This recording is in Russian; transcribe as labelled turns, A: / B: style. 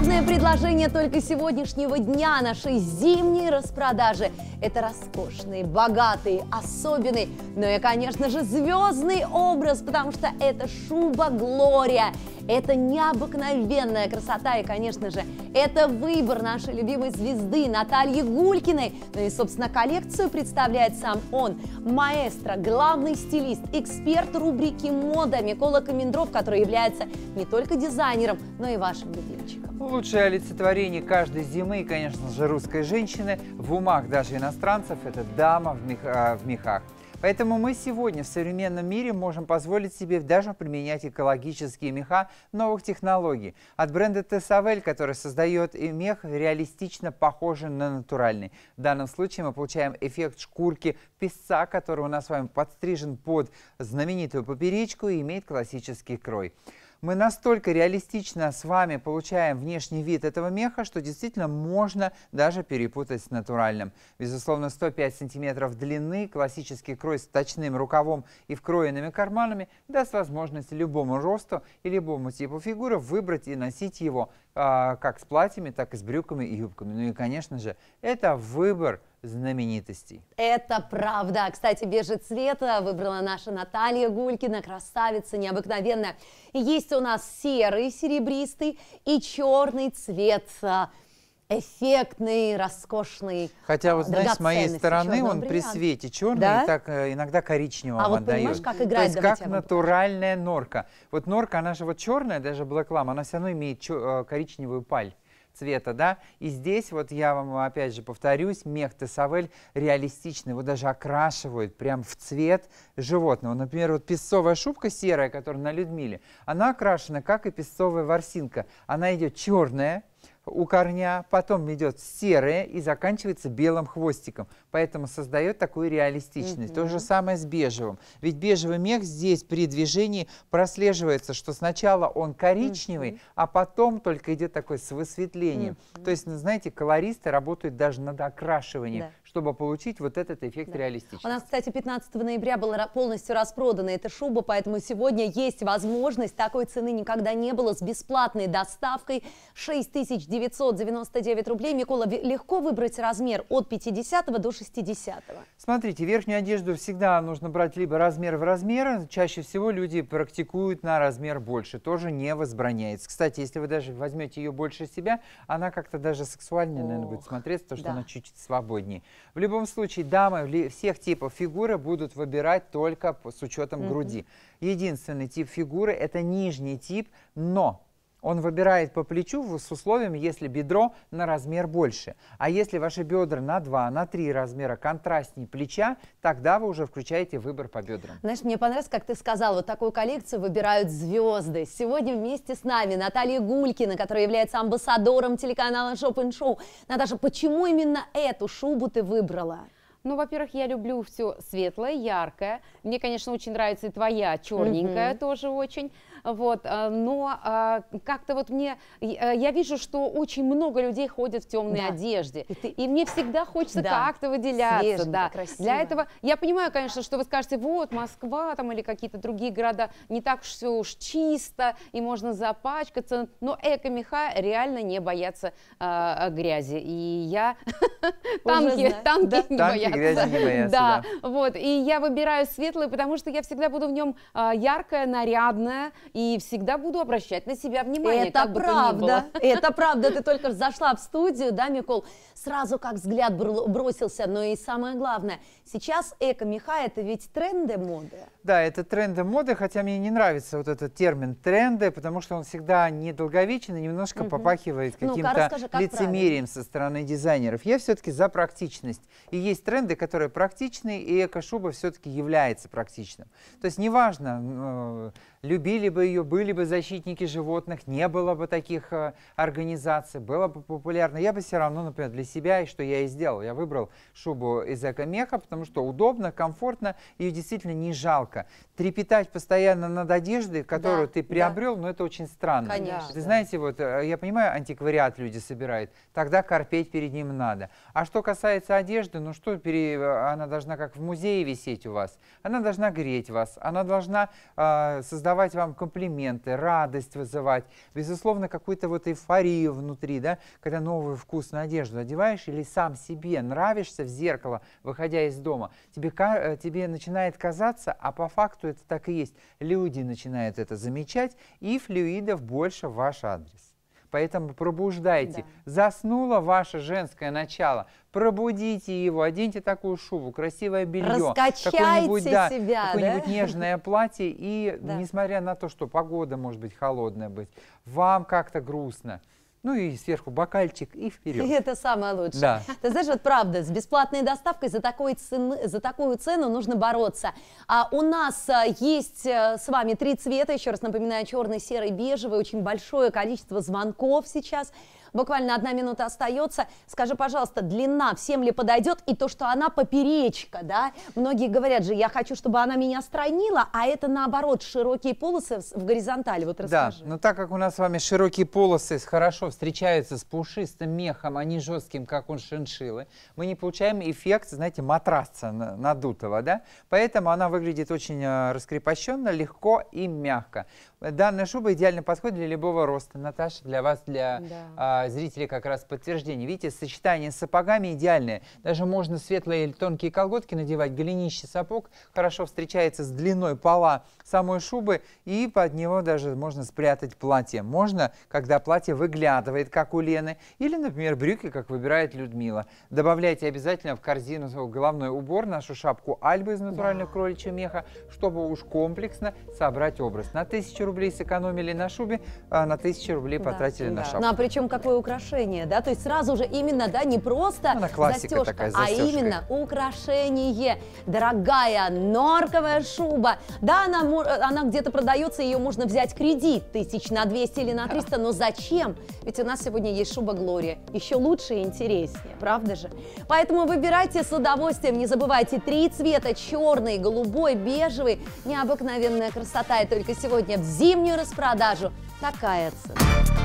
A: Главное предложение только сегодняшнего дня нашей зимней распродажи – это роскошный, богатый, особенный, ну и, конечно же, звездный образ, потому что это шуба Глория. Это необыкновенная красота и, конечно же, это выбор нашей любимой звезды Натальи Гулькиной. Ну и, собственно, коллекцию представляет сам он. Маэстро, главный стилист, эксперт рубрики «Мода» Микола Комендров, который является не только дизайнером, но и вашим любимчиком.
B: Лучшее олицетворение каждой зимы, конечно же, русской женщины в умах даже иностранцев – это дама в, мех, а, в мехах. Поэтому мы сегодня в современном мире можем позволить себе даже применять экологические меха новых технологий. От бренда Тесавель, который создает и мех, реалистично похожий на натуральный. В данном случае мы получаем эффект шкурки песца, который у нас с вами подстрижен под знаменитую поперечку и имеет классический крой мы настолько реалистично с вами получаем внешний вид этого меха, что действительно можно даже перепутать с натуральным. Безусловно, 105 сантиметров длины, классический крой с точным рукавом и вкроенными карманами даст возможность любому росту и любому типу фигуры выбрать и носить его э, как с платьями, так и с брюками и юбками. Ну и, конечно же, это выбор знаменитостей.
A: Это правда. Кстати, «Бежит цвета» выбрала наша Наталья Гулькина, красавица необыкновенная. есть у нас серый, серебристый и черный цвет а, эффектный, роскошный.
B: Хотя вот, а, знаете, с моей стороны он бриллиант. при свете черный, да? и так э, иногда коричневого а вот отдает. как играет? То есть как натуральная норка. Вот норка, она же вот черная, даже Black она все равно имеет э, коричневую паль цвета, да. И здесь вот я вам опять же повторюсь, мех Тесавель реалистичный, его даже окрашивают прям в цвет животного. Например, вот песцовая шубка серая, которая на Людмиле, она окрашена, как и песцовая ворсинка. Она идет черная, у корня, потом идет серое и заканчивается белым хвостиком. Поэтому создает такую реалистичность. Угу. То же самое с бежевым. Ведь бежевый мех здесь при движении прослеживается, что сначала он коричневый, угу. а потом только идет такой с высветлением. Угу. То есть, знаете, колористы работают даже над окрашиванием, да чтобы получить вот этот эффект да. реалистичности. У
A: нас, кстати, 15 ноября была полностью распродана эта шуба, поэтому сегодня есть возможность. Такой цены никогда не было с бесплатной доставкой 6999 рублей. Микола, легко выбрать размер от 50 до 60.
B: Смотрите, верхнюю одежду всегда нужно брать либо размер в размер. Чаще всего люди практикуют на размер больше. Тоже не возбраняется. Кстати, если вы даже возьмете ее больше себя, она как-то даже сексуальнее, Ох, наверное, будет смотреться, потому что да. она чуть-чуть свободнее. В любом случае, дамы всех типов фигуры будут выбирать только с учетом груди. Единственный тип фигуры – это нижний тип, но он выбирает по плечу с условием, если бедро на размер больше. А если ваши бедра на 2, на 3 размера контрастнее плеча, тогда вы уже включаете выбор по бедрам.
A: Знаешь, мне понравилось, как ты сказал, вот такую коллекцию выбирают звезды. Сегодня вместе с нами Наталья Гулькина, которая является амбассадором телеканала Шоп Шоу. Наташа, почему именно эту шубу ты выбрала? Ну, во-первых, я люблю все светлое, яркое. Мне, конечно, очень нравится и твоя черненькая mm тоже очень. Вот, э, но а, как-то вот мне, э, я вижу, что очень много людей ходят в темной да. одежде. И, ты... и мне всегда хочется да. как-то выделяться. Свеженько, да. красиво. Для этого, я понимаю, конечно, что вы скажете, вот, Москва там или какие-то другие города, не так все уж чисто, и можно запачкаться, но эко-меха реально не боятся э, грязи. И я танки, танки не боятся грязи не боятся. Да, вот. И я выбираю светлый, потому что я всегда буду в нем а, яркая, нарядная и всегда буду обращать на себя внимание. Это правда. Это правда. Ты только зашла в студию, да, Микол? Сразу как взгляд бросился. Но и самое главное, сейчас эко-меха это ведь тренды моды.
B: Да, это тренды моды, хотя мне не нравится вот этот термин тренды, потому что он всегда недолговечен и немножко угу. попахивает каким-то ну как лицемерием правильно? со стороны дизайнеров. Я все-таки за практичность. И есть тренды, тренды, которые практичны, и эко-шуба все-таки является практичным. То есть неважно, э, любили бы ее, были бы защитники животных, не было бы таких э, организаций, было бы популярно. Я бы все равно, например, для себя, и что я и сделал, я выбрал шубу из эко-меха, потому что удобно, комфортно, ее действительно не жалко. Трепетать постоянно над одеждой, которую да, ты приобрел, да. Ну, но это очень странно. Конечно. Ты знаете, вот э, я понимаю, антиквариат люди собирают, тогда корпеть перед ним надо. А что касается одежды, ну что, пере... Э, она должна как в музее висеть у вас, она должна греть вас, она должна э, создавать давать вам комплименты, радость вызывать, безусловно, какую-то вот эйфорию внутри, да, когда новую вкусную одежду одеваешь или сам себе нравишься в зеркало, выходя из дома, тебе, э, тебе начинает казаться, а по факту это так и есть, люди начинают это замечать, и флюидов больше в ваш адрес. Поэтому пробуждайте. Да. Заснуло ваше женское начало. Пробудите его, оденьте такую шубу, красивое белье, раскачайте да, себя, какое да? нежное платье. И да. несмотря на то, что погода может быть холодная быть, вам как-то грустно ну и сверху бокальчик и вперед. И это
A: самое лучшее. Да. Ты знаешь, вот правда, с бесплатной доставкой за, такой цены, за такую цену нужно бороться. А у нас э, есть э, с вами три цвета, еще раз напоминаю, черный, серый, бежевый, очень большое количество звонков сейчас. Буквально одна минута остается. Скажи, пожалуйста, длина всем ли подойдет и то, что она поперечка, да? Многие говорят же, я хочу, чтобы она меня странила, а это наоборот широкие полосы в горизонтали. Вот расскажи.
B: Да, но так как у нас с вами широкие полосы хорошо встречаются с пушистым мехом, а не жестким, как у шиншиллы, мы не получаем эффект, знаете, матраса надутого, да? Поэтому она выглядит очень э, раскрепощенно, легко и мягко. Данная шуба идеально подходит для любого роста. Наташа, для вас, для да. а, зрителей как раз подтверждение. Видите, сочетание с сапогами идеальное. Даже можно светлые или тонкие колготки надевать. Голенище сапог хорошо встречается с длиной пола самой шубы. И под него даже можно спрятать платье. Можно, когда платье выглядывает, как у Лены. Или, например, брюки, как выбирает Людмила. Добавляйте обязательно в корзину головной убор нашу шапку Альбы из натурального да. кроличьего меха, чтобы уж комплексно собрать образ. На тысячу рублей сэкономили на шубе, а на 1000 рублей потратили да, на да. шапку. Ну, а
A: причем какое украшение, да? То есть сразу же именно, да, не просто ну, застежка, такая, а именно украшение. Дорогая норковая шуба. Да, она, она где-то продается, ее можно взять кредит тысяч на 200 или на 300, но зачем? Ведь у нас сегодня есть шуба Глория. Еще лучше и интереснее, правда же? Поэтому выбирайте с удовольствием. Не забывайте три цвета, черный, голубой, бежевый. Необыкновенная красота и только сегодня в зимнюю распродажу. Такая цена.